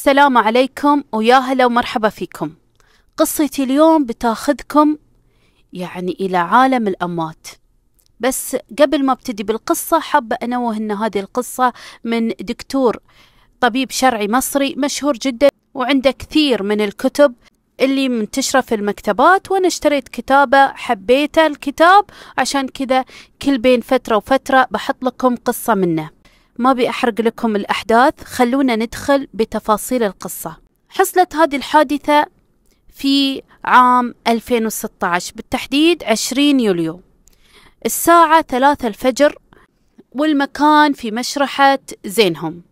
السلام عليكم ويا هلا ومرحبا فيكم قصتي اليوم بتاخذكم يعني إلى عالم الأموات بس قبل ما ابتدي بالقصة حابة أنوه أن هذه القصة من دكتور طبيب شرعي مصري مشهور جدا وعنده كثير من الكتب اللي منتشرة في المكتبات وأنا اشتريت كتابة حبيته الكتاب عشان كذا كل بين فترة وفترة بحط لكم قصة منه ما بأحرق لكم الأحداث خلونا ندخل بتفاصيل القصة حصلت هذه الحادثة في عام 2016 بالتحديد 20 يوليو الساعة ثلاثة الفجر والمكان في مشرحة زينهم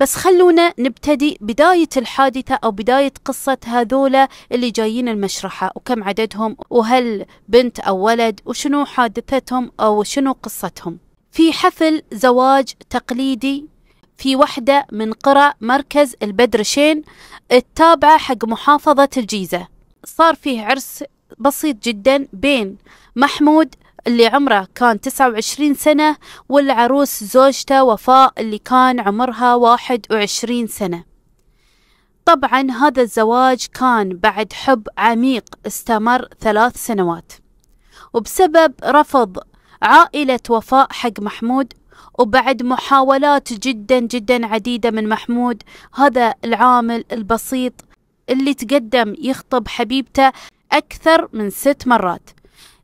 بس خلونا نبتدي بداية الحادثة أو بداية قصة هذولا اللي جايين المشرحة وكم عددهم وهل بنت أو ولد وشنو حادثتهم أو شنو قصتهم في حفل زواج تقليدي في وحدة من قرى مركز البدرشين التابعة حق محافظة الجيزة صار فيه عرس بسيط جدا بين محمود اللي عمره كان 29 سنة والعروس زوجته وفاء اللي كان عمرها 21 سنة طبعا هذا الزواج كان بعد حب عميق استمر ثلاث سنوات وبسبب رفض عائلة وفاء حق محمود وبعد محاولات جدا جدا عديدة من محمود هذا العامل البسيط اللي تقدم يخطب حبيبته أكثر من ست مرات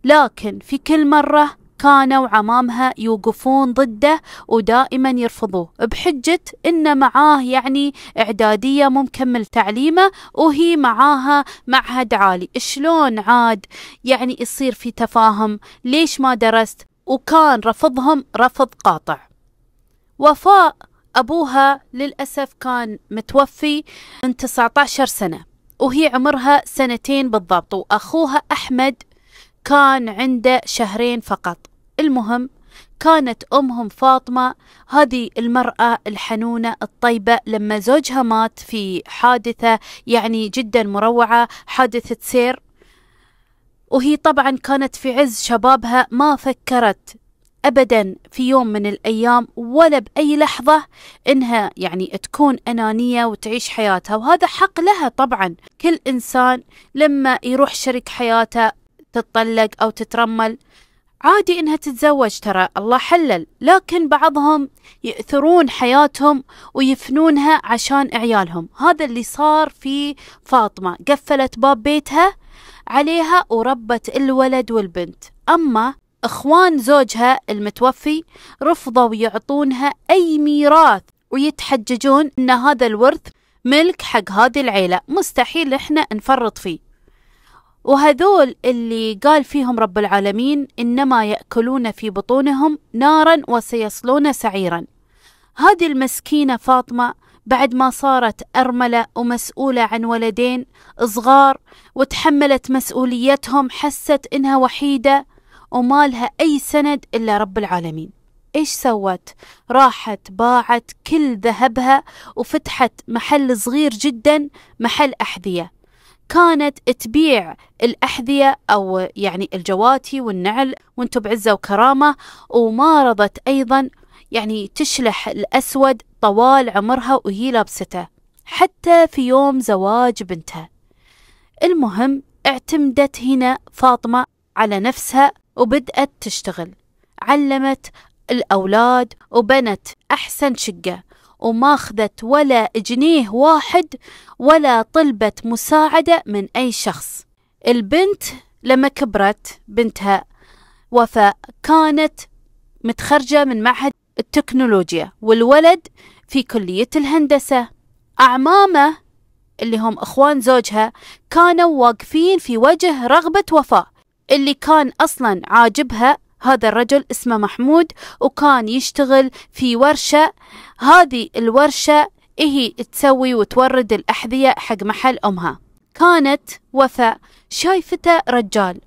لكن في كل مرة كانوا عمامها يوقفون ضده ودائما يرفضوه بحجة إن معاه يعني إعدادية مكمل تعليمه وهي معاها معهد عالي شلون عاد يعني يصير في تفاهم ليش ما درست وكان رفضهم رفض قاطع وفاء أبوها للأسف كان متوفي من 19 سنة وهي عمرها سنتين بالضبط وأخوها أحمد كان عنده شهرين فقط المهم كانت أمهم فاطمة هذه المرأة الحنونة الطيبة لما زوجها مات في حادثة يعني جدا مروعة حادثة سير وهي طبعا كانت في عز شبابها ما فكرت ابدا في يوم من الايام ولا باي لحظه انها يعني تكون انانيه وتعيش حياتها وهذا حق لها طبعا كل انسان لما يروح شريك حياته تتطلق او تترمل عادي انها تتزوج ترى الله حلل لكن بعضهم يأثرون حياتهم ويفنونها عشان عيالهم هذا اللي صار في فاطمة قفلت باب بيتها عليها وربت الولد والبنت أما إخوان زوجها المتوفي رفضوا يعطونها أي ميراث ويتحججون أن هذا الورث ملك حق هذه العيلة مستحيل إحنا نفرط فيه وهذول اللي قال فيهم رب العالمين إنما يأكلون في بطونهم نارا وسيصلون سعيرا هذه المسكينة فاطمة بعد ما صارت أرملة ومسؤولة عن ولدين صغار وتحملت مسؤوليتهم حست إنها وحيدة وما لها أي سند إلا رب العالمين إيش سوت؟ راحت باعت كل ذهبها وفتحت محل صغير جدا محل أحذية كانت تبيع الأحذية أو يعني الجواتي والنعل وانتم بعزة وكرامة ومارضت أيضا يعني تشلح الأسود طوال عمرها وهي لابسته حتى في يوم زواج بنتها المهم اعتمدت هنا فاطمة على نفسها وبدأت تشتغل علمت الأولاد وبنت أحسن شقة وما أخذت ولا جنيه واحد ولا طلبت مساعدة من أي شخص البنت لما كبرت بنتها وفاء كانت متخرجة من معهد التكنولوجيا والولد في كلية الهندسة أعمامه اللي هم أخوان زوجها كانوا واقفين في وجه رغبة وفاء اللي كان أصلا عاجبها هذا الرجل اسمه محمود وكان يشتغل في ورشة هذه الورشة هي تسوي وتورد الأحذية حق محل أمها كانت وفاء شايفته رجال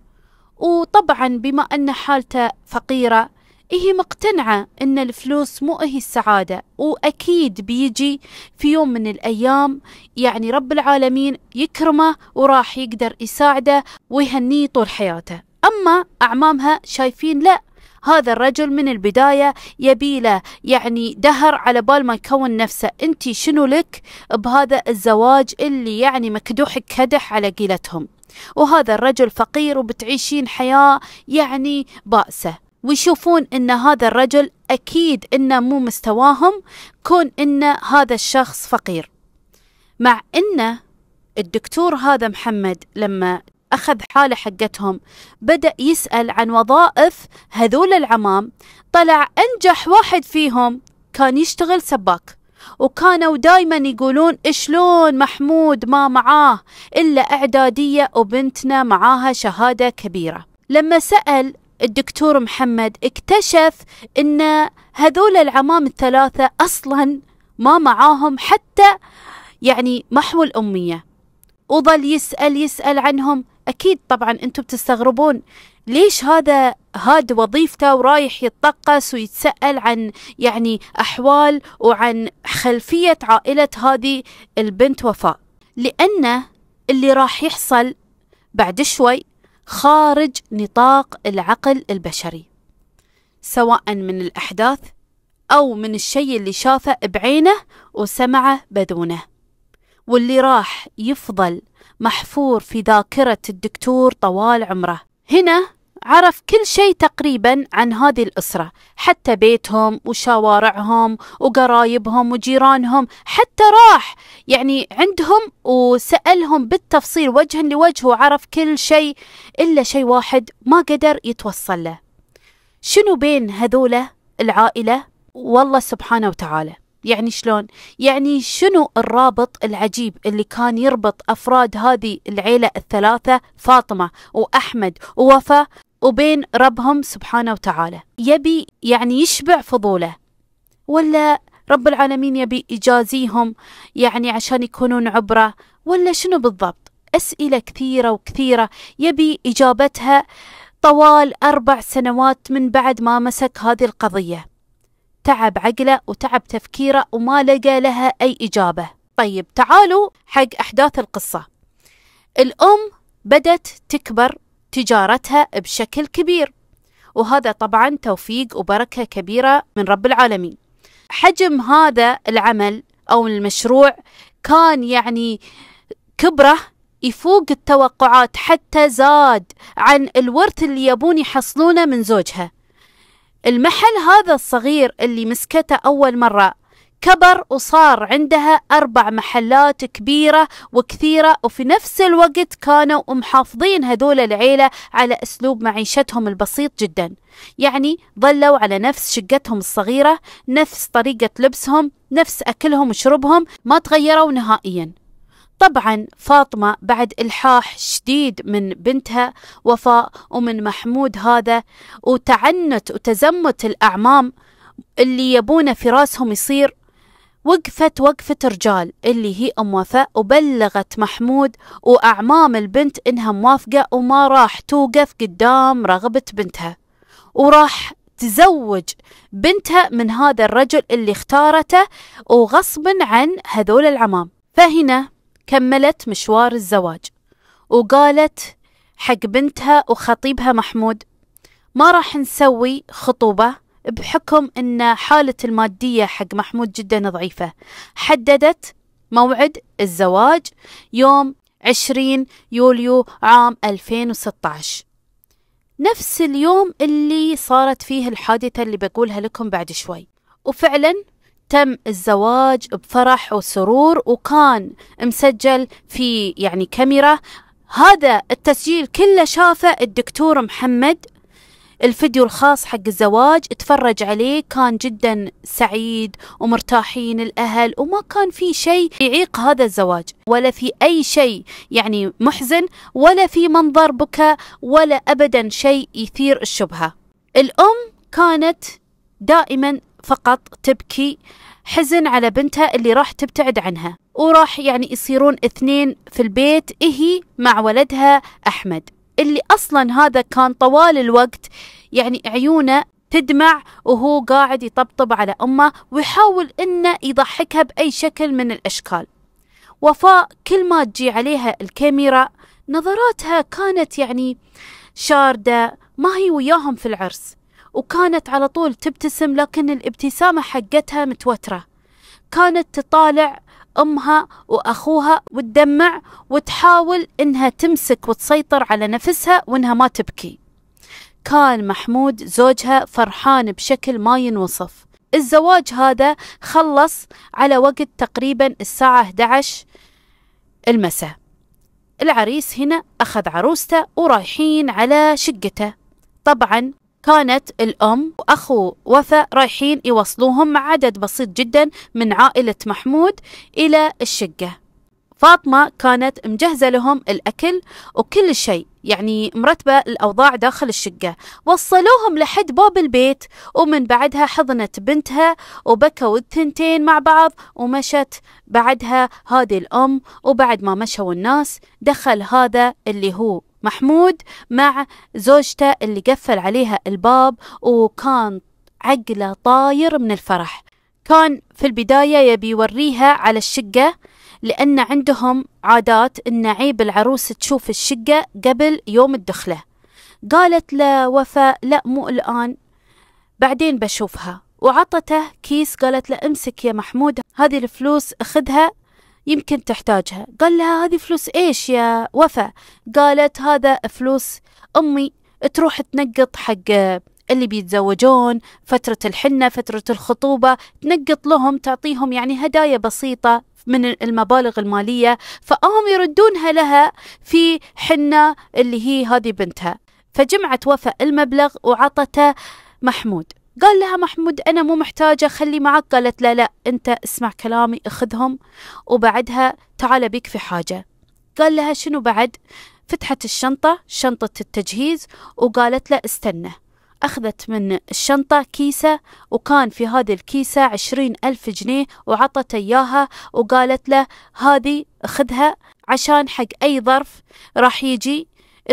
وطبعا بما أن حالته فقيرة هي مقتنعة أن الفلوس مو هي السعادة وأكيد بيجي في يوم من الأيام يعني رب العالمين يكرمه وراح يقدر يساعده ويهنيه طول حياته أما أعمامها شايفين لأ هذا الرجل من البداية يبي له يعني دهر على بال ما يكون نفسه انت شنو لك بهذا الزواج اللي يعني مكدوح كدح على قيلتهم وهذا الرجل فقير وبتعيشين حياة يعني بائسة ويشوفون ان هذا الرجل اكيد انه مو مستواهم كون ان هذا الشخص فقير مع انه الدكتور هذا محمد لما أخذ حالة حقتهم بدأ يسأل عن وظائف هذول العمام طلع أنجح واحد فيهم كان يشتغل سباك وكانوا دايما يقولون شلون محمود ما معاه إلا إعدادية وبنتنا معاها شهادة كبيرة لما سأل الدكتور محمد اكتشف أن هذول العمام الثلاثة أصلا ما معاهم حتى يعني محو الأمية وظل يسأل يسأل عنهم أكيد طبعا أنتم بتستغربون ليش هذا هاد وظيفته ورايح يتطقس ويتسأل عن يعني أحوال وعن خلفية عائلة هذه البنت وفاء لأن اللي راح يحصل بعد شوي خارج نطاق العقل البشري سواء من الأحداث أو من الشيء اللي شافه بعينه وسمعه بدونه واللي راح يفضل محفور في ذاكرة الدكتور طوال عمره هنا عرف كل شيء تقريبا عن هذه الأسرة حتى بيتهم وشوارعهم وقرايبهم وجيرانهم حتى راح يعني عندهم وسألهم بالتفصيل وجها لوجه وعرف كل شيء إلا شيء واحد ما قدر يتوصل له شنو بين هذولة العائلة والله سبحانه وتعالى يعني شلون يعني شنو الرابط العجيب اللي كان يربط أفراد هذه العيلة الثلاثة فاطمة وأحمد ووفاء وبين ربهم سبحانه وتعالى يبي يعني يشبع فضوله ولا رب العالمين يبي يجازيهم يعني عشان يكونون عبرة ولا شنو بالضبط أسئلة كثيرة وكثيرة يبي إجابتها طوال أربع سنوات من بعد ما مسك هذه القضية تعب عقله وتعب تفكيره وما لقى لها أي إجابة طيب تعالوا حق أحداث القصة الأم بدت تكبر تجارتها بشكل كبير وهذا طبعا توفيق وبركة كبيرة من رب العالمين حجم هذا العمل أو المشروع كان يعني كبره يفوق التوقعات حتى زاد عن الورث اللي يبون يحصلونه من زوجها المحل هذا الصغير اللي مسكته أول مرة كبر وصار عندها أربع محلات كبيرة وكثيرة وفي نفس الوقت كانوا محافظين هذول العيلة على أسلوب معيشتهم البسيط جدا يعني ظلوا على نفس شقتهم الصغيرة نفس طريقة لبسهم نفس أكلهم وشربهم ما تغيروا نهائياً طبعا فاطمة بعد إلحاح شديد من بنتها وفاء ومن محمود هذا وتعنت وتزمت الأعمام اللي يبون فراسهم يصير وقفت وقفة رجال اللي هي أم وفاء وبلغت محمود وأعمام البنت إنها موافقة وما راح توقف قدام رغبة بنتها وراح تزوج بنتها من هذا الرجل اللي اختارته وغصبا عن هذول العمام فهنا كملت مشوار الزواج وقالت حق بنتها وخطيبها محمود ما راح نسوي خطوبة بحكم أن حالة المادية حق محمود جدا ضعيفة حددت موعد الزواج يوم 20 يوليو عام 2016 نفس اليوم اللي صارت فيه الحادثة اللي بقولها لكم بعد شوي وفعلا تم الزواج بفرح وسرور وكان مسجل في يعني كاميرا هذا التسجيل كله شافه الدكتور محمد الفيديو الخاص حق الزواج اتفرج عليه كان جدا سعيد ومرتاحين الأهل وما كان في شيء يعيق هذا الزواج ولا في أي شيء يعني محزن ولا في منظر بكى ولا أبدا شيء يثير الشبهة الأم كانت دائما فقط تبكي حزن على بنتها اللي راح تبتعد عنها وراح يعني يصيرون اثنين في البيت إهي مع ولدها أحمد اللي أصلا هذا كان طوال الوقت يعني عيونه تدمع وهو قاعد يطبطب على أمه ويحاول إنه يضحكها بأي شكل من الأشكال وفاء كل ما تجي عليها الكاميرا نظراتها كانت يعني شاردة ما هي وياهم في العرس وكانت على طول تبتسم لكن الابتسامة حقتها متوترة كانت تطالع أمها وأخوها وتدمع وتحاول إنها تمسك وتسيطر على نفسها وإنها ما تبكي كان محمود زوجها فرحان بشكل ما ينوصف الزواج هذا خلص على وقت تقريبا الساعة 11 المساء العريس هنا أخذ عروسته ورايحين على شقته طبعا كانت الأم وأخو وفاء رايحين يوصلوهم مع عدد بسيط جدا من عائلة محمود إلى الشقة فاطمة كانت مجهزة لهم الأكل وكل شيء يعني مرتبة الأوضاع داخل الشقة وصلوهم لحد باب البيت ومن بعدها حضنت بنتها وبكوا الثنتين مع بعض ومشت بعدها هذه الأم وبعد ما مشوا الناس دخل هذا اللي هو محمود مع زوجته اللي قفل عليها الباب وكان عقله طاير من الفرح كان في البداية يبي يوريها على الشقة لأن عندهم عادات إن عيب العروس تشوف الشقة قبل يوم الدخلة قالت له وفاء لا مو الآن بعدين بشوفها وعطته كيس قالت له امسك يا محمود هذه الفلوس اخذها يمكن تحتاجها قال لها هذه فلوس إيش يا وفاء قالت هذا فلوس أمي تروح تنقط حق اللي بيتزوجون فترة الحنة فترة الخطوبة تنقط لهم تعطيهم يعني هدايا بسيطة من المبالغ المالية فهم يردونها لها في حنة اللي هي هذه بنتها فجمعت وفاء المبلغ وعطته محمود قال لها محمود أنا مو محتاجة خلي معك قالت لا لا أنت اسمع كلامي اخذهم وبعدها تعال بيك في حاجة قال لها شنو بعد فتحت الشنطة شنطة التجهيز وقالت له استنى أخذت من الشنطة كيسة وكان في هذه الكيسة عشرين ألف جنيه وعطت إياها وقالت له هذه خذها عشان حق أي ظرف راح يجي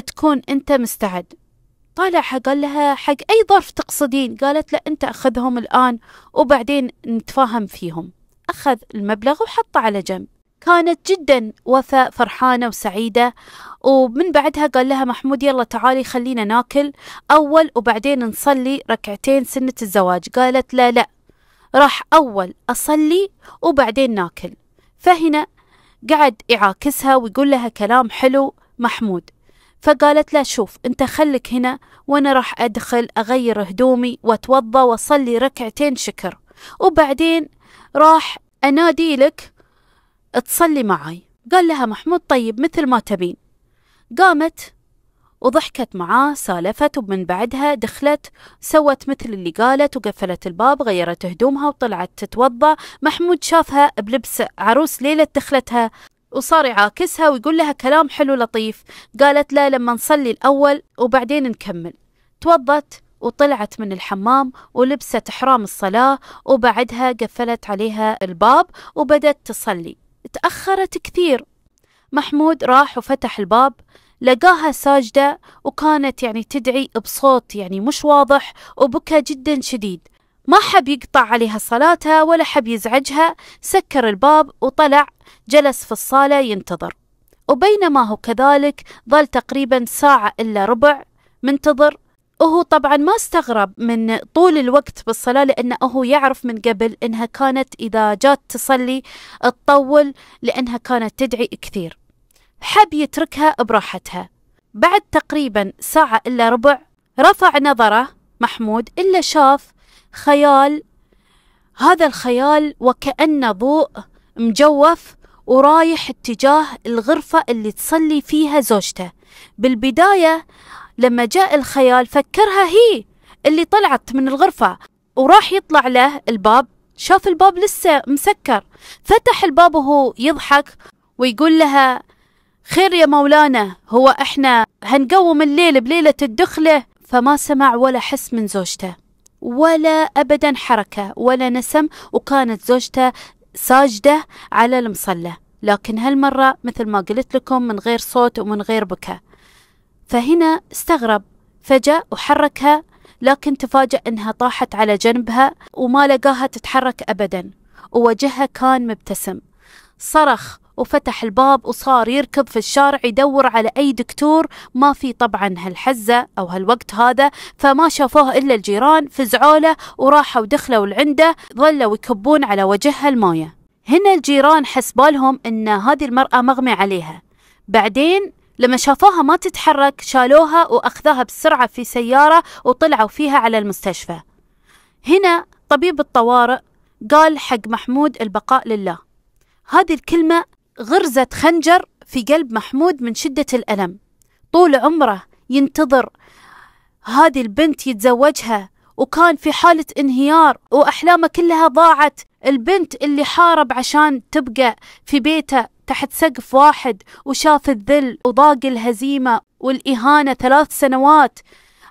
تكون أنت مستعد طالعها قال لها حق أي ظرف تقصدين قالت له أنت أخذهم الآن وبعدين نتفاهم فيهم أخذ المبلغ وحطه على جنب كانت جدا وفاء فرحانة وسعيدة ومن بعدها قال لها محمود يلا تعالي خلينا ناكل أول وبعدين نصلي ركعتين سنة الزواج قالت لا لا راح أول أصلي وبعدين ناكل فهنا قعد يعاكسها ويقول لها كلام حلو محمود فقالت له شوف أنت خلك هنا وأنا راح أدخل أغير هدومي وأتوضى وأصلي ركعتين شكر وبعدين راح أنادي لك تصلي معي قال لها محمود طيب مثل ما تبين قامت وضحكت معاه سالفت ومن بعدها دخلت سوت مثل اللي قالت وقفلت الباب غيرت هدومها وطلعت تتوضا محمود شافها بلبس عروس ليلة دخلتها وصار يعاكسها ويقول لها كلام حلو لطيف قالت لا لما نصلي الأول وبعدين نكمل توضت وطلعت من الحمام ولبست حرام الصلاة وبعدها قفلت عليها الباب وبدت تصلي تأخرت كثير محمود راح وفتح الباب لقاها ساجدة وكانت يعني تدعي بصوت يعني مش واضح وبكى جدا شديد ما حب يقطع عليها صلاتها ولا حب يزعجها سكر الباب وطلع جلس في الصالة ينتظر وبينما هو كذلك ظل تقريبا ساعة إلا ربع منتظر وهو طبعا ما استغرب من طول الوقت بالصلاة لأنه هو يعرف من قبل أنها كانت إذا جات تصلي تطول لأنها كانت تدعي كثير حب يتركها براحتها بعد تقريبا ساعة إلا ربع رفع نظره محمود إلا شاف خيال هذا الخيال وكأنه ضوء مجوف ورايح اتجاه الغرفة اللي تصلي فيها زوجته بالبداية لما جاء الخيال فكرها هي اللي طلعت من الغرفة وراح يطلع له الباب شاف الباب لسه مسكر فتح الباب وهو يضحك ويقول لها خير يا مولانا هو احنا هنقوم الليل بليلة الدخلة فما سمع ولا حس من زوجته ولا أبدا حركة ولا نسم وكانت زوجته ساجدة على المصلى لكن هالمرة مثل ما قلت لكم من غير صوت ومن غير بكاء فهنا استغرب فجأ وحركها لكن تفاجأ أنها طاحت على جنبها وما لقاها تتحرك أبدا ووجهها كان مبتسم صرخ وفتح الباب وصار يركض في الشارع يدور على أي دكتور ما في طبعا هالحزة أو هالوقت هذا فما شافوه إلا الجيران فزعوا له وراحوا دخلوا لعنده ظلوا يكبون على وجهها الموية هنا الجيران حسبالهم أن هذه المرأة مغمي عليها بعدين لما شافوها ما تتحرك شالوها وأخذوها بسرعة في سيارة وطلعوا فيها على المستشفى هنا طبيب الطوارئ قال حق محمود البقاء لله هذه الكلمة غرزة خنجر في قلب محمود من شدة الألم طول عمره ينتظر هذه البنت يتزوجها وكان في حالة انهيار وأحلامه كلها ضاعت البنت اللي حارب عشان تبقى في بيته تحت سقف واحد وشاف الذل وضاق الهزيمة والإهانة ثلاث سنوات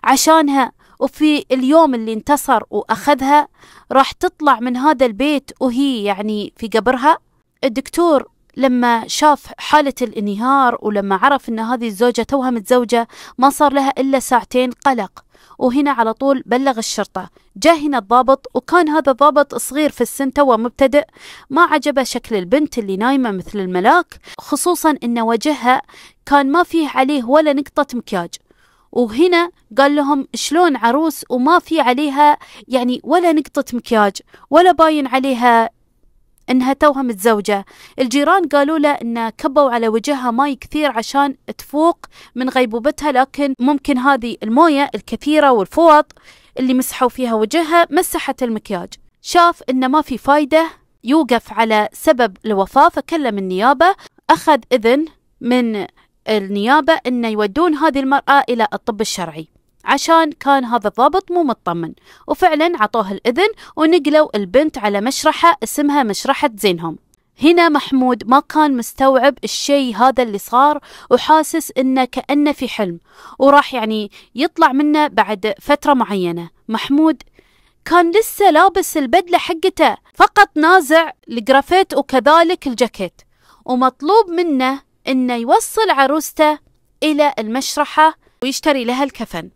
عشانها وفي اليوم اللي انتصر وأخذها راح تطلع من هذا البيت وهي يعني في قبرها الدكتور لما شاف حالة الانهيار ولما عرف أن هذه الزوجة توها متزوجة ما صار لها إلا ساعتين قلق وهنا على طول بلغ الشرطة جاء هنا الضابط وكان هذا الضابط صغير في السن توه مبتدئ ما عجبه شكل البنت اللي نايمة مثل الملاك خصوصا أن وجهها كان ما فيه عليه ولا نقطة مكياج وهنا قال لهم شلون عروس وما في عليها يعني ولا نقطة مكياج ولا باين عليها انها توها متزوجه الجيران قالوا له ان كبوا على وجهها ماي كثير عشان تفوق من غيبوبتها لكن ممكن هذه المويه الكثيره والفوط اللي مسحوا فيها وجهها مسحت المكياج شاف ان ما في فايده يوقف على سبب الوفاه فكلم النيابه اخذ اذن من النيابه انه يودون هذه المراه الى الطب الشرعي عشان كان هذا الضابط مو مطمن وفعلا عطوه الإذن ونقلوا البنت على مشرحة اسمها مشرحة زينهم هنا محمود ما كان مستوعب الشيء هذا اللي صار وحاسس انه كأنه في حلم وراح يعني يطلع منه بعد فترة معينة محمود كان لسه لابس البدلة حقته فقط نازع الجرافيت وكذلك الجاكيت ومطلوب منه انه يوصل عروسته الى المشرحة ويشتري لها الكفن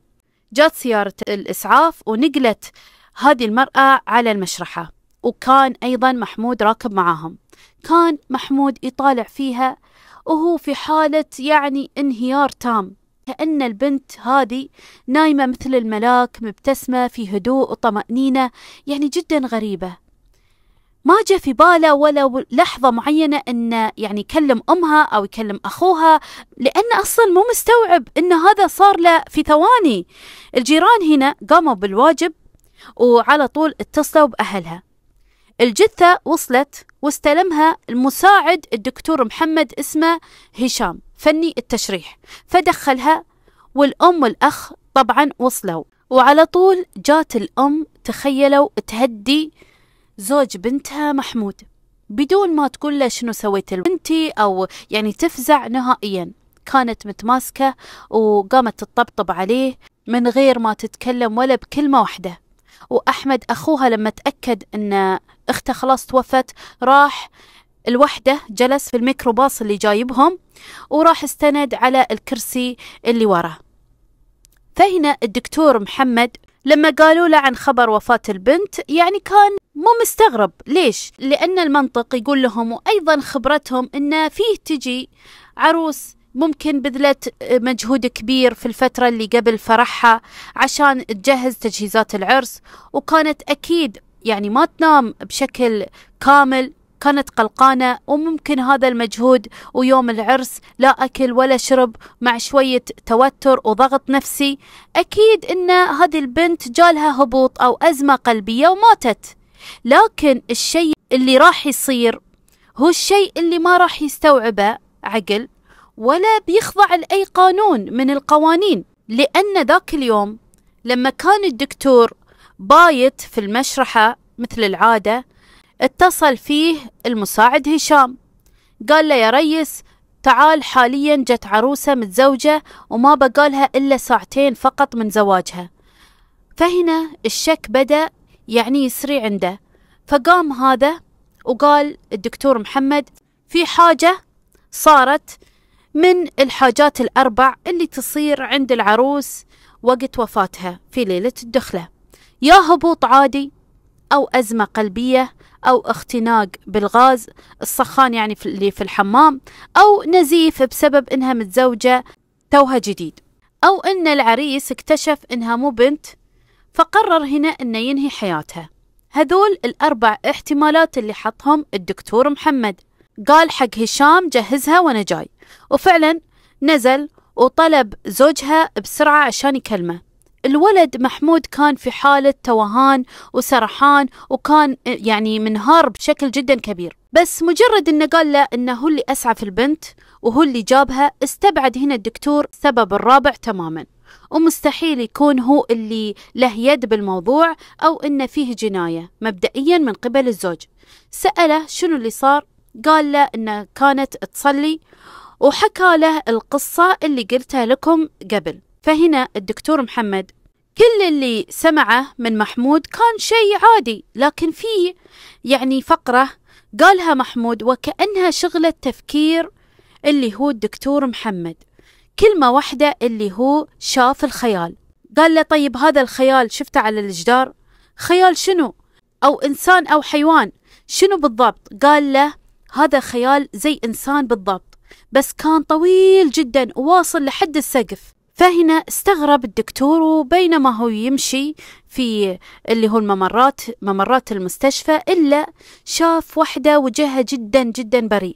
جات سيارة الإسعاف ونقلت هذه المرأة على المشرحة وكان أيضا محمود راكب معاهم كان محمود يطالع فيها وهو في حالة يعني انهيار تام كأن البنت هذه نايمة مثل الملاك مبتسمة في هدوء وطمأنينة يعني جدا غريبة ما جاء في باله ولا لحظة معينة أنه يعني يكلم أمها أو يكلم أخوها لأن أصلا مو مستوعب أن هذا صار له في ثواني الجيران هنا قاموا بالواجب وعلى طول اتصلوا بأهلها الجثة وصلت واستلمها المساعد الدكتور محمد اسمه هشام فني التشريح فدخلها والأم والأخ طبعا وصلوا وعلى طول جات الأم تخيلوا تهدي زوج بنتها محمود بدون ما تقول له شنو سويت لبنتي أو يعني تفزع نهائيا كانت متماسكة وقامت تطبطب عليه من غير ما تتكلم ولا بكلمة واحدة وأحمد أخوها لما تأكد أن أخته خلاص توفت راح الوحدة جلس في الميكروباص اللي جايبهم وراح استند على الكرسي اللي وراه فهنا الدكتور محمد لما قالوا له عن خبر وفاة البنت يعني كان مو مستغرب ليش؟ لأن المنطق يقول لهم وأيضا خبرتهم أن فيه تجي عروس ممكن بذلت مجهود كبير في الفترة اللي قبل فرحها عشان تجهز تجهيزات العرس وكانت أكيد يعني ما تنام بشكل كامل كانت قلقانة وممكن هذا المجهود ويوم العرس لا أكل ولا شرب مع شوية توتر وضغط نفسي أكيد أن هذه البنت جالها هبوط أو أزمة قلبية وماتت لكن الشيء اللي راح يصير هو الشيء اللي ما راح يستوعبه عقل ولا بيخضع لأي قانون من القوانين لأن ذاك اليوم لما كان الدكتور بايت في المشرحة مثل العادة اتصل فيه المساعد هشام قال له يا ريس تعال حاليا جت عروسة متزوجة وما بقالها إلا ساعتين فقط من زواجها فهنا الشك بدأ يعني يسري عنده فقام هذا وقال الدكتور محمد في حاجة صارت من الحاجات الأربع اللي تصير عند العروس وقت وفاتها في ليلة الدخلة يا هبوط عادي أو أزمة قلبية أو اختناق بالغاز السخان يعني اللي في الحمام أو نزيف بسبب إنها متزوجة توها جديد أو إن العريس اكتشف إنها مو بنت فقرر هنا إنه ينهي حياتها هذول الأربع احتمالات اللي حطهم الدكتور محمد قال حق هشام جهزها وأنا جاي وفعلا نزل وطلب زوجها بسرعة عشان يكلمه الولد محمود كان في حالة توهان وسرحان وكان يعني منهار بشكل جدا كبير بس مجرد انه قال له انه هو اللي اسعى في البنت وهو اللي جابها استبعد هنا الدكتور سبب الرابع تماما ومستحيل يكون هو اللي له يد بالموضوع أو انه فيه جناية مبدئيا من قبل الزوج سأله شنو اللي صار قال له أنه كانت تصلي وحكى له القصة اللي قلتها لكم قبل فهنا الدكتور محمد كل اللي سمعه من محمود كان شيء عادي لكن في يعني فقرة قالها محمود وكأنها شغلة تفكير اللي هو الدكتور محمد كلمة واحدة اللي هو شاف الخيال قال له طيب هذا الخيال شفته على الجدار خيال شنو أو إنسان أو حيوان شنو بالضبط قال له هذا خيال زي إنسان بالضبط بس كان طويل جدا وواصل لحد السقف فهنا استغرب الدكتور وبينما هو يمشي في اللي هو الممرات ممرات المستشفى إلا شاف وحدة وجهها جدا جدا بريء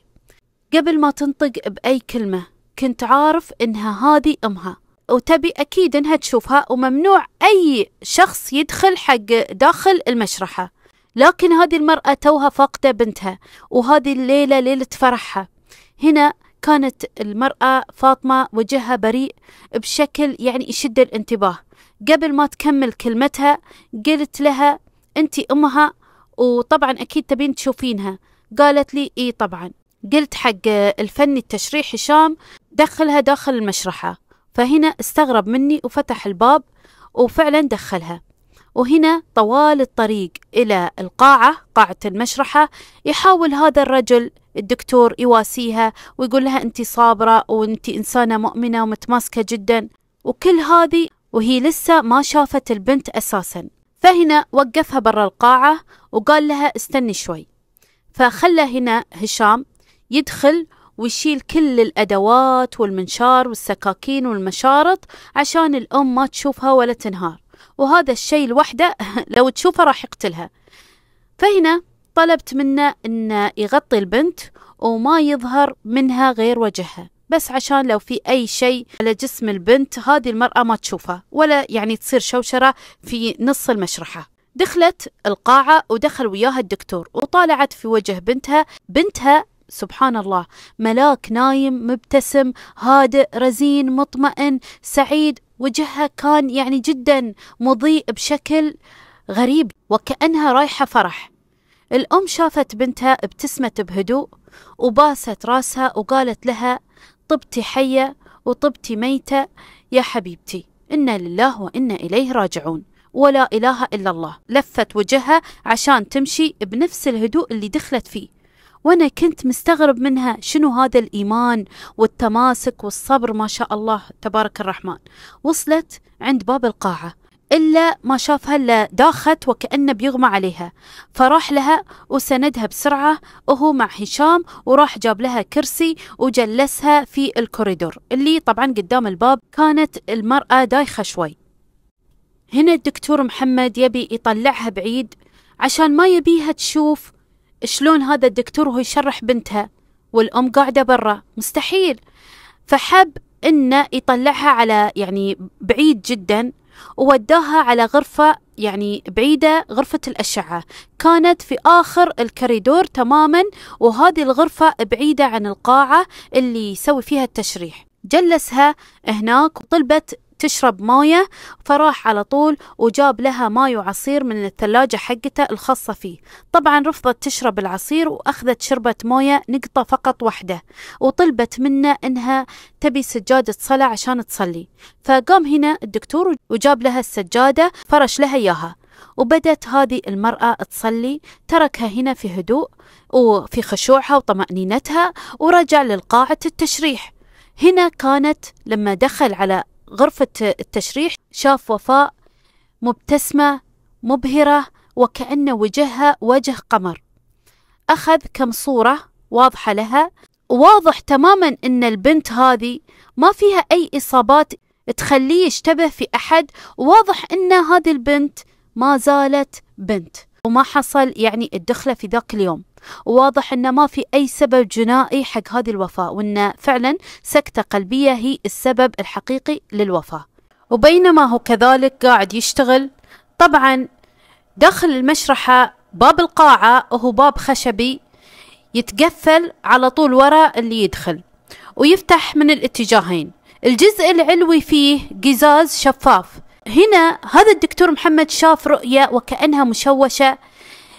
قبل ما تنطق بأي كلمة كنت عارف إنها هذه أمها وتبي أكيد إنها تشوفها وممنوع أي شخص يدخل حق داخل المشرحة لكن هذه المرأة توها فاقدة بنتها وهذه الليلة ليلة فرحها هنا كانت المرأة فاطمة وجهها بريء بشكل يعني يشد الانتباه قبل ما تكمل كلمتها قلت لها أنت أمها وطبعا أكيد تبين تشوفينها قالت لي إي طبعا قلت حق الفني التشريح هشام دخلها داخل المشرحة فهنا استغرب مني وفتح الباب وفعلا دخلها وهنا طوال الطريق إلى القاعة قاعة المشرحة يحاول هذا الرجل الدكتور يواسيها ويقول لها أنت صابرة وأنت إنسانة مؤمنة ومتماسكة جدا وكل هذه وهي لسه ما شافت البنت أساسا فهنا وقفها برا القاعة وقال لها استني شوي فخلى هنا هشام يدخل ويشيل كل الأدوات والمنشار والسكاكين والمشارط عشان الأم ما تشوفها ولا تنهار وهذا الشيء لوحده لو تشوفه راح يقتلها فهنا طلبت منه أن يغطي البنت وما يظهر منها غير وجهها بس عشان لو في أي شيء على جسم البنت هذه المرأة ما تشوفها ولا يعني تصير شوشرة في نص المشرحة دخلت القاعة ودخل وياها الدكتور وطالعت في وجه بنتها بنتها سبحان الله ملاك نايم مبتسم هادئ رزين مطمئن سعيد وجهها كان يعني جدا مضيء بشكل غريب وكأنها رايحة فرح الأم شافت بنتها ابتسمت بهدوء وباست راسها وقالت لها طبتي حية وطبتي ميتة يا حبيبتي إنا لله وإنا إليه راجعون ولا إله إلا الله لفت وجهها عشان تمشي بنفس الهدوء اللي دخلت فيه وأنا كنت مستغرب منها شنو هذا الإيمان والتماسك والصبر ما شاء الله تبارك الرحمن وصلت عند باب القاعة إلا ما شافها إلا داخت وكأنه بيغمى عليها فراح لها وسندها بسرعة وهو مع هشام وراح جاب لها كرسي وجلسها في الكوريدور اللي طبعا قدام الباب كانت المرأة دايخة شوي هنا الدكتور محمد يبي يطلعها بعيد عشان ما يبيها تشوف شلون هذا الدكتور وهو يشرح بنتها والأم قاعدة برا مستحيل فحب إنه يطلعها على يعني بعيد جدا ووداها على غرفة يعني بعيدة غرفة الأشعة كانت في آخر الكريدور تماما وهذه الغرفة بعيدة عن القاعة اللي يسوي فيها التشريح جلسها هناك وطلبت تشرب موية فراح على طول وجاب لها ماي وعصير من الثلاجة حقته الخاصة فيه طبعا رفضت تشرب العصير وأخذت شربة موية نقطة فقط واحدة وطلبت منه أنها تبي سجادة صلاة عشان تصلي فقام هنا الدكتور وجاب لها السجادة فرش لها إياها وبدت هذه المرأة تصلي تركها هنا في هدوء وفي خشوعها وطمأنينتها ورجع للقاعة التشريح هنا كانت لما دخل على غرفة التشريح شاف وفاء مبتسمة مبهرة وكأن وجهها وجه قمر أخذ كم صورة واضحة لها واضح تماما أن البنت هذه ما فيها أي إصابات تخليه يشتبه في أحد واضح أن هذه البنت ما زالت بنت وما حصل يعني الدخلة في ذاك اليوم وواضح أنه ما في أي سبب جنائي حق هذه الوفاة وأنه فعلا سكتة قلبية هي السبب الحقيقي للوفاة وبينما هو كذلك قاعد يشتغل طبعا داخل المشرحة باب القاعة هو باب خشبي يتقفل على طول وراء اللي يدخل ويفتح من الاتجاهين الجزء العلوي فيه قزاز شفاف هنا هذا الدكتور محمد شاف رؤية وكأنها مشوشة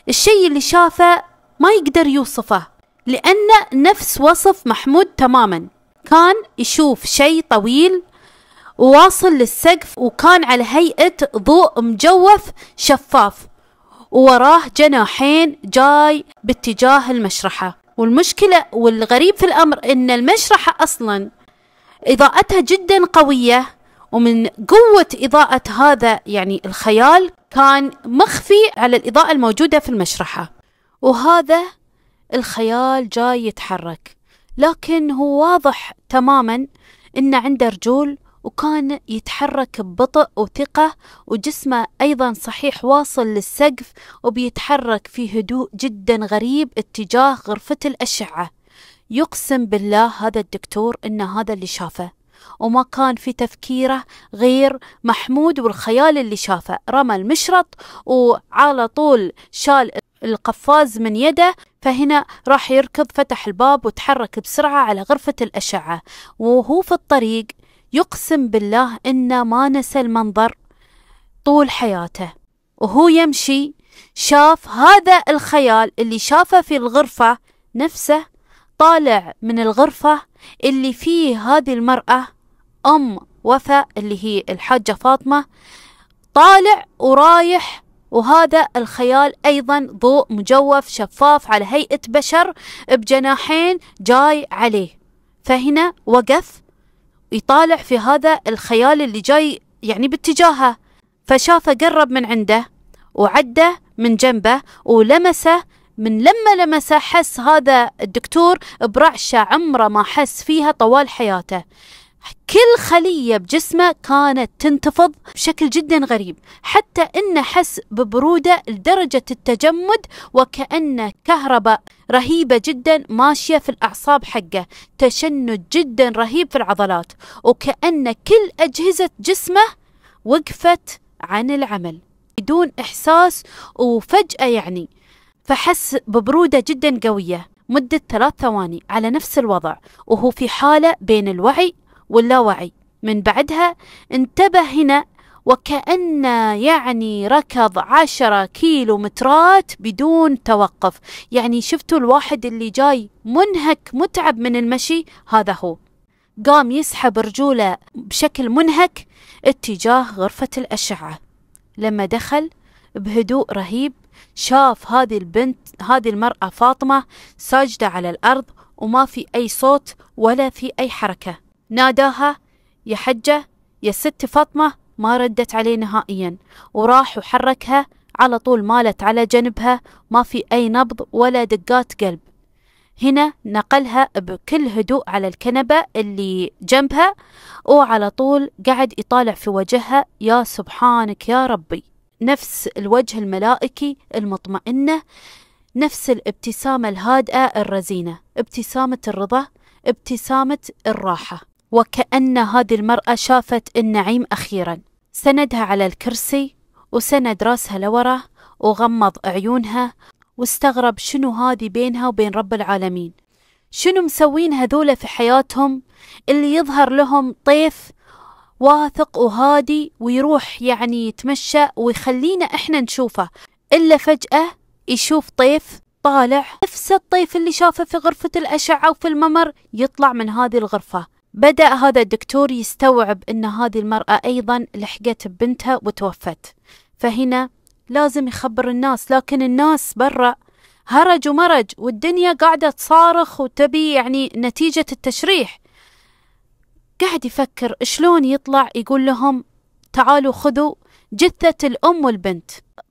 الشيء اللي شافه ما يقدر يوصفه لأنه نفس وصف محمود تماما كان يشوف شيء طويل وواصل للسقف وكان على هيئة ضوء مجوف شفاف ووراه جناحين جاي باتجاه المشرحة والمشكلة والغريب في الأمر أن المشرحة أصلا إضاءتها جدا قوية ومن قوة إضاءة هذا يعني الخيال كان مخفي على الإضاءة الموجودة في المشرحة وهذا الخيال جاي يتحرك لكن هو واضح تماما انه عنده رجول وكان يتحرك ببطء وثقة وجسمه أيضا صحيح واصل للسقف وبيتحرك في هدوء جدا غريب اتجاه غرفة الأشعة يقسم بالله هذا الدكتور أن هذا اللي شافه وما كان في تفكيره غير محمود والخيال اللي شافه رمى المشرط وعلى طول شال القفاز من يده فهنا راح يركض فتح الباب وتحرك بسرعة على غرفة الأشعة وهو في الطريق يقسم بالله إنه ما نسى المنظر طول حياته وهو يمشي شاف هذا الخيال اللي شافه في الغرفة نفسه طالع من الغرفة اللي فيه هذه المرأة أم وفاء اللي هي الحاجة فاطمة طالع ورايح وهذا الخيال أيضا ضوء مجوف شفاف على هيئة بشر بجناحين جاي عليه فهنا وقف يطالع في هذا الخيال اللي جاي يعني باتجاهه فشافه قرب من عنده وعده من جنبه ولمسه من لما لمسه حس هذا الدكتور برعشة عمره ما حس فيها طوال حياته كل خلية بجسمه كانت تنتفض بشكل جدا غريب حتى انه حس ببرودة لدرجة التجمد وكأنه كهرباء رهيبة جدا ماشية في الأعصاب حقه تشنج جدا رهيب في العضلات وكأن كل أجهزة جسمه وقفت عن العمل بدون إحساس وفجأة يعني فحس ببرودة جدا قوية مدة ثلاث ثواني على نفس الوضع وهو في حالة بين الوعي واللاوعي من بعدها انتبه هنا وكأن يعني ركض عشرة كيلو مترات بدون توقف يعني شفتوا الواحد اللي جاي منهك متعب من المشي هذا هو قام يسحب رجوله بشكل منهك اتجاه غرفة الأشعة لما دخل بهدوء رهيب شاف هذه البنت هذه المرأة فاطمة ساجدة على الأرض وما في أي صوت ولا في أي حركة ناداها يا حجة يا ست فاطمة ما ردت عليه نهائيا وراح وحركها على طول مالت على جنبها ما في أي نبض ولا دقات قلب هنا نقلها بكل هدوء على الكنبة اللي جنبها وعلى طول قعد يطالع في وجهها يا سبحانك يا ربي نفس الوجه الملائكي المطمئنة نفس الابتسامة الهادئة الرزينة ابتسامة الرضا ابتسامة الراحة وكأن هذه المرأة شافت النعيم أخيرا سندها على الكرسي وسند راسها لورا وغمض عيونها واستغرب شنو هذه بينها وبين رب العالمين شنو مسوين هذولا في حياتهم اللي يظهر لهم طيف واثق وهادي ويروح يعني يتمشى ويخلينا احنا نشوفه الا فجأة يشوف طيف طالع نفس الطيف اللي شافه في غرفة الأشعة وفي الممر يطلع من هذه الغرفة بدأ هذا الدكتور يستوعب أن هذه المرأة أيضا لحقت ببنتها وتوفت فهنا لازم يخبر الناس لكن الناس برا هرج ومرج والدنيا قاعدة تصارخ وتبي يعني نتيجة التشريح قاعد يفكر شلون يطلع يقول لهم تعالوا خذوا جثة الأم والبنت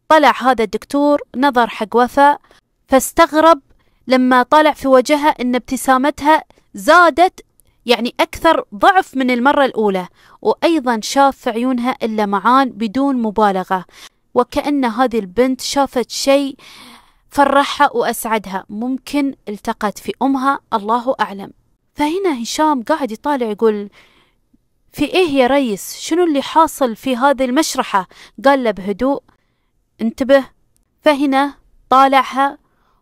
طلع هذا الدكتور نظر حق وفاء فاستغرب لما طلع في وجهها أن ابتسامتها زادت يعني أكثر ضعف من المرة الأولى وأيضا شاف في عيونها اللمعان بدون مبالغة وكأن هذه البنت شافت شيء فرحها وأسعدها ممكن التقت في أمها الله أعلم فهنا هشام قاعد يطالع يقول في إيه يا ريس شنو اللي حاصل في هذه المشرحة قال له بهدوء انتبه فهنا طالعها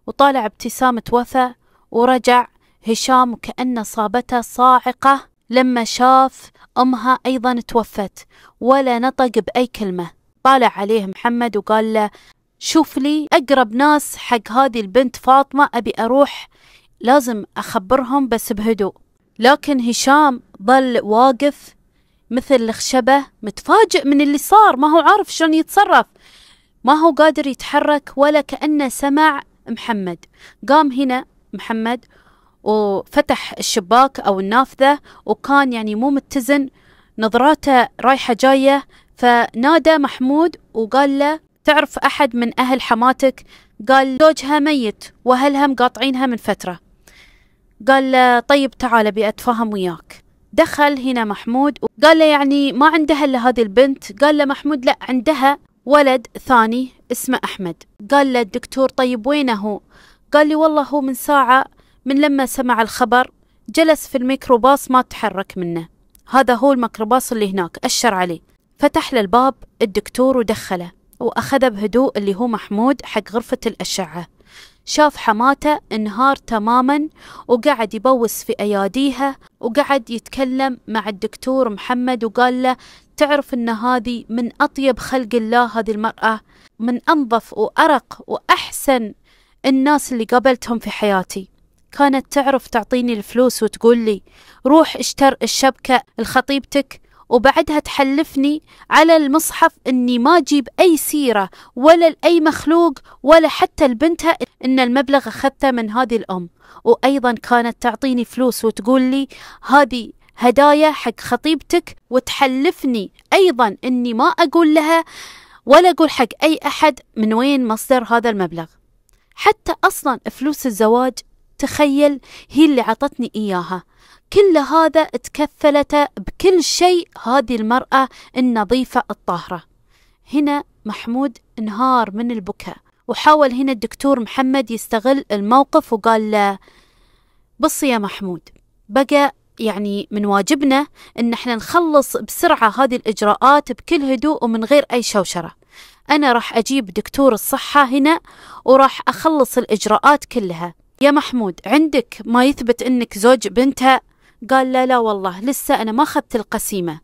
وطالع ابتسامة وفا ورجع هشام كأن صابته صاعقة لما شاف أمها أيضا توفت ولا نطق بأي كلمة طالع عليه محمد وقال له شوف لي أقرب ناس حق هذه البنت فاطمة أبي أروح لازم أخبرهم بس بهدوء لكن هشام ظل واقف مثل الخشبة متفاجئ من اللي صار ما هو عارف شلون يتصرف ما هو قادر يتحرك ولا كأنه سمع محمد قام هنا محمد وفتح الشباك أو النافذة وكان يعني مو متزن نظراته رايحة جاية فنادى محمود وقال له تعرف أحد من أهل حماتك قال زوجها ميت وأهلها مقاطعينها من فترة قال له طيب تعال أبي أتفاهم وياك دخل هنا محمود وقال له يعني ما عندها إلا هذه البنت قال له محمود لا عندها ولد ثاني اسمه أحمد قال له الدكتور طيب وينه قال لي والله هو من ساعة من لما سمع الخبر جلس في الميكروباص ما تحرك منه هذا هو الميكروباص اللي هناك أشر عليه فتح له الباب الدكتور ودخله وأخذه بهدوء اللي هو محمود حق غرفة الأشعة شاف حماته انهار تماما وقعد يبوس في أياديها وقعد يتكلم مع الدكتور محمد وقال له تعرف ان هذه من أطيب خلق الله هذه المرأة من أنظف وأرق وأحسن الناس اللي قابلتهم في حياتي كانت تعرف تعطيني الفلوس وتقول لي روح اشتر الشبكة لخطيبتك وبعدها تحلفني على المصحف اني ما اجيب اي سيرة ولا لاي مخلوق ولا حتى لبنتها ان المبلغ اخذته من هذه الام وايضا كانت تعطيني فلوس وتقول لي هذه هدايا حق خطيبتك وتحلفني ايضا اني ما اقول لها ولا اقول حق اي احد من وين مصدر هذا المبلغ حتى اصلا فلوس الزواج تخيل هي اللي عطتني إياها كل هذا تكفلت بكل شيء هذه المرأة النظيفة الطاهرة هنا محمود انهار من البكاء وحاول هنا الدكتور محمد يستغل الموقف وقال له بص يا محمود بقى يعني من واجبنا ان احنا نخلص بسرعة هذه الاجراءات بكل هدوء ومن غير اي شوشرة انا راح اجيب دكتور الصحة هنا وراح اخلص الاجراءات كلها يا محمود عندك ما يثبت انك زوج بنتها قال لا لا والله لسه انا ما اخذت القسيمه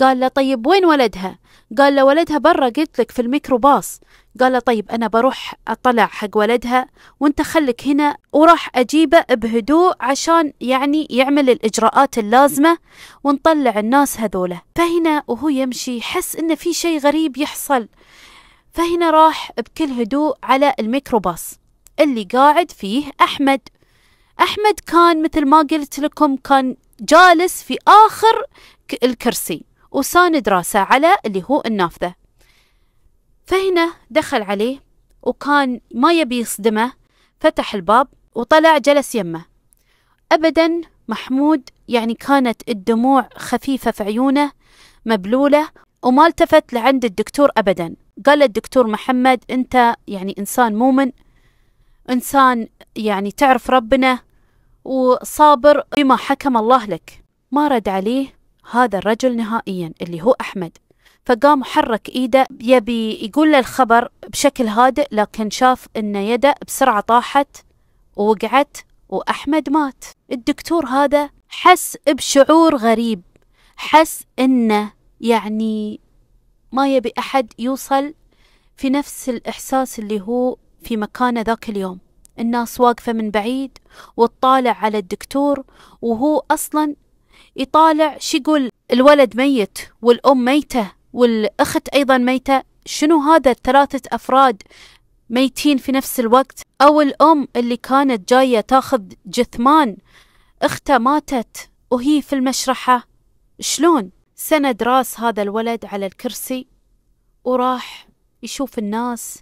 قال له طيب وين ولدها قال له ولدها برا قلت لك في الميكروباص قال له طيب انا بروح اطلع حق ولدها وانت خلك هنا وراح اجيبه بهدوء عشان يعني يعمل الاجراءات اللازمه ونطلع الناس هذولا فهنا وهو يمشي حس ان في شيء غريب يحصل فهنا راح بكل هدوء على الميكروباص اللي قاعد فيه أحمد أحمد كان مثل ما قلت لكم كان جالس في آخر الكرسي وساند راسه على اللي هو النافذة فهنا دخل عليه وكان ما يبي يصدمه فتح الباب وطلع جلس يمه أبدا محمود يعني كانت الدموع خفيفة في عيونه مبلولة وما التفت لعند الدكتور أبدا قال الدكتور محمد أنت يعني إنسان مؤمن إنسان يعني تعرف ربنا وصابر بما حكم الله لك ما رد عليه هذا الرجل نهائيا اللي هو أحمد فقام حرك ايده يبي يقول له الخبر بشكل هادئ لكن شاف ان يده بسرعه طاحت ووقعت واحمد مات الدكتور هذا حس بشعور غريب حس انه يعني ما يبي احد يوصل في نفس الاحساس اللي هو في مكانه ذاك اليوم الناس واقفة من بعيد وتطالع على الدكتور وهو أصلا يطالع شو يقول الولد ميت والأم ميتة والأخت أيضا ميتة شنو هذا الثلاثة أفراد ميتين في نفس الوقت أو الأم اللي كانت جاية تاخذ جثمان أخته ماتت وهي في المشرحة شلون سند راس هذا الولد على الكرسي وراح يشوف الناس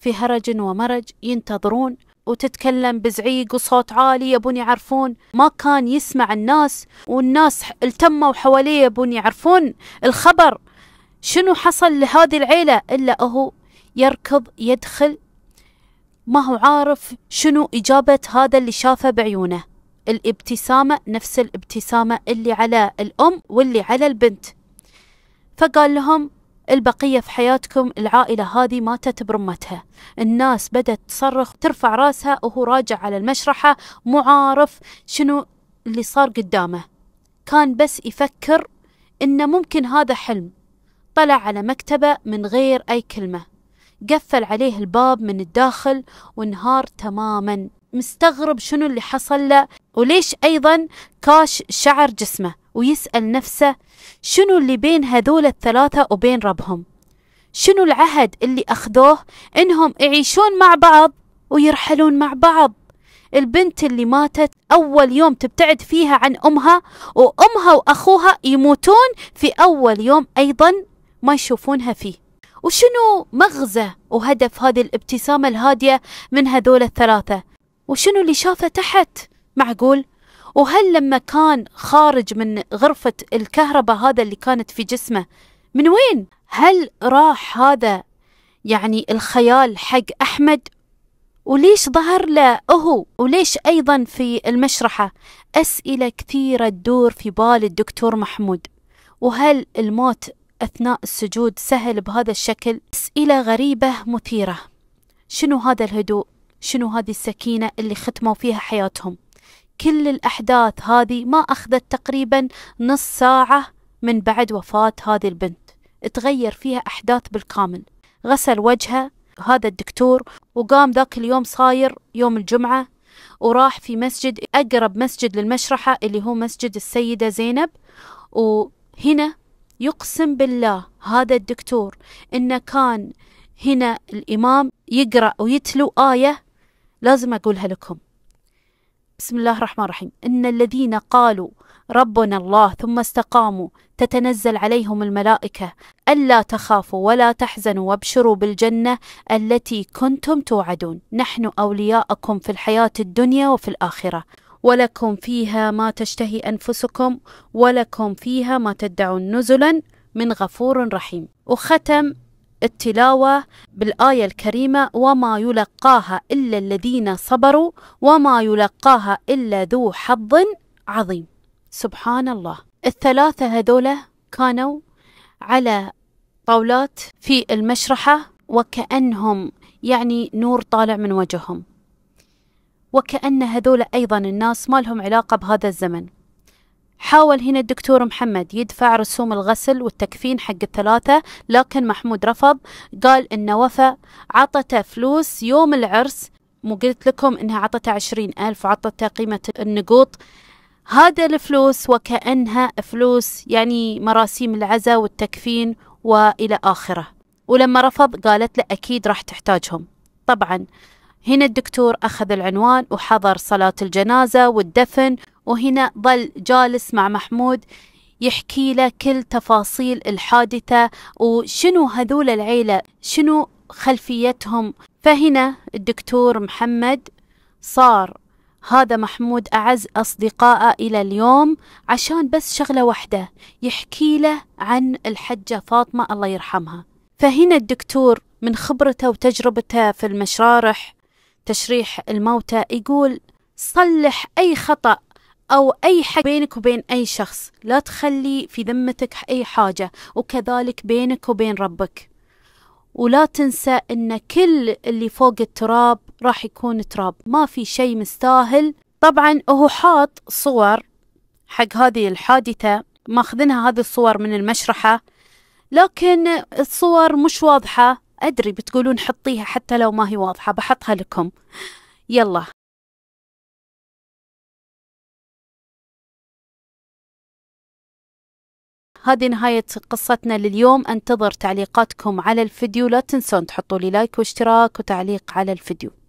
في هرج ومرج ينتظرون وتتكلم بزعيق وصوت عالي يبون يعرفون ما كان يسمع الناس والناس التموا حواليه يبون يعرفون الخبر شنو حصل لهذه العيلة إلا هو يركض يدخل ما هو عارف شنو إجابة هذا اللي شافه بعيونه الابتسامة نفس الابتسامة اللي على الأم واللي على البنت فقال لهم البقية في حياتكم العائلة هذه ماتت برمتها الناس بدأت تصرخ ترفع راسها وهو راجع على المشرحة مو عارف شنو اللي صار قدامه كان بس يفكر إنه ممكن هذا حلم طلع على مكتبه من غير أي كلمة قفل عليه الباب من الداخل وانهار تماما مستغرب شنو اللي حصل له وليش أيضا كاش شعر جسمه ويسأل نفسه شنو اللي بين هذول الثلاثة وبين ربهم شنو العهد اللي أخذوه إنهم يعيشون مع بعض ويرحلون مع بعض البنت اللي ماتت أول يوم تبتعد فيها عن أمها وأمها وأخوها يموتون في أول يوم أيضا ما يشوفونها فيه وشنو مغزى وهدف هذه الابتسامة الهادية من هذول الثلاثة وشنو اللي شافه تحت معقول وهل لما كان خارج من غرفة الكهرباء هذا اللي كانت في جسمه من وين؟ هل راح هذا يعني الخيال حق أحمد؟ وليش ظهر له هو؟ وليش أيضا في المشرحة؟ أسئلة كثيرة تدور في بال الدكتور محمود وهل الموت أثناء السجود سهل بهذا الشكل؟ أسئلة غريبة مثيرة شنو هذا الهدوء؟ شنو هذه السكينة اللي ختموا فيها حياتهم؟ كل الأحداث هذه ما أخذت تقريبا نص ساعة من بعد وفاة هذه البنت تغير فيها أحداث بالكامل غسل وجهها هذا الدكتور وقام ذاك اليوم صاير يوم الجمعة وراح في مسجد أقرب مسجد للمشرحة اللي هو مسجد السيدة زينب وهنا يقسم بالله هذا الدكتور إنه كان هنا الإمام يقرأ ويتلو آية لازم أقولها لكم بسم الله الرحمن الرحيم إن الذين قالوا ربنا الله ثم استقاموا تتنزل عليهم الملائكة ألا تخافوا ولا تحزنوا وابشروا بالجنة التي كنتم توعدون نحن أولياءكم في الحياة الدنيا وفي الآخرة ولكم فيها ما تشتهي أنفسكم ولكم فيها ما تدعون نزلا من غفور رحيم وختم التلاوة بالآية الكريمة وما يلقاها إلا الذين صبروا وما يلقاها إلا ذو حظ عظيم سبحان الله الثلاثة هذولا كانوا على طاولات في المشرحة وكأنهم يعني نور طالع من وجههم وكأن هذول أيضا الناس ما لهم علاقة بهذا الزمن حاول هنا الدكتور محمد يدفع رسوم الغسل والتكفين حق الثلاثة لكن محمود رفض قال إن وفى عطته فلوس يوم العرس مو قلت لكم إنها عطته عشرين ألف وعطته قيمة النقوط هذا الفلوس وكأنها فلوس يعني مراسيم العزاء والتكفين وإلى آخره ولما رفض قالت له أكيد راح تحتاجهم طبعا هنا الدكتور أخذ العنوان وحضر صلاة الجنازة والدفن وهنا ظل جالس مع محمود يحكي له كل تفاصيل الحادثة وشنو هذول العيلة شنو خلفيتهم فهنا الدكتور محمد صار هذا محمود أعز أصدقائه إلى اليوم عشان بس شغلة واحدة يحكي له عن الحجة فاطمة الله يرحمها فهنا الدكتور من خبرته وتجربته في المشارح تشريح الموتى يقول صلح أي خطأ أو أي حاجة بينك وبين أي شخص لا تخلي في ذمتك أي حاجة وكذلك بينك وبين ربك ولا تنسى أن كل اللي فوق التراب راح يكون تراب ما في شيء مستاهل طبعا هو حاط صور حق هذه الحادثة ماخذنها هذه الصور من المشرحة لكن الصور مش واضحة أدري بتقولون حطيها حتى لو ما هي واضحة بحطها لكم يلا هذه نهاية قصتنا لليوم انتظر تعليقاتكم على الفيديو لا تنسون تحطوا لي لايك واشتراك وتعليق على الفيديو